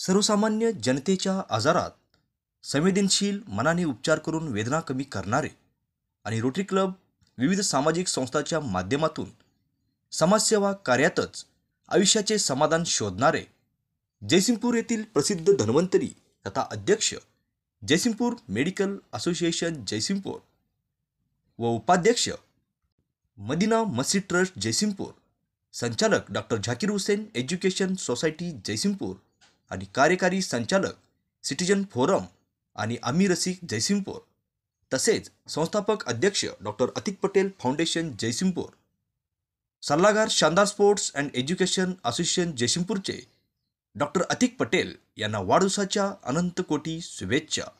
सर्वसामान्य जनतेच्या आजारात संवेदनशील मनाने उपचार करून वेदना कमी करणारे आणि रोटरी क्लब विविध सामाजिक संस्थांच्या माध्यमातून समाजसेवा कार्यातच आयुष्याचे समाधान शोधणारे जयसिंगपूर येथील प्रसिद्ध धन्वंतरी तथा अध्यक्ष जयसिंगपूर मेडिकल असोसिएशन जयसिंगपूर व उपाध्यक्ष मदिना मस्जिद ट्रस्ट जयसिंगपूर संचालक doctor Zakir Hussain education society Jaysingpur आणि कार्यकारी संचालक सिटीजन फोरम आणि आम्ही रसिक जयसिंगपूर तसेच संस्थापक अध्यक्ष डॉक्टर अतिक पटेल फाउंडेशन जयसिंगपूर सल्लागार Shandar sports and education association जयसिंगपूरचे डॉक्टर अतिक पटेल यांना वाढदिवसाच्या अनंत कोटी शुभेच्छा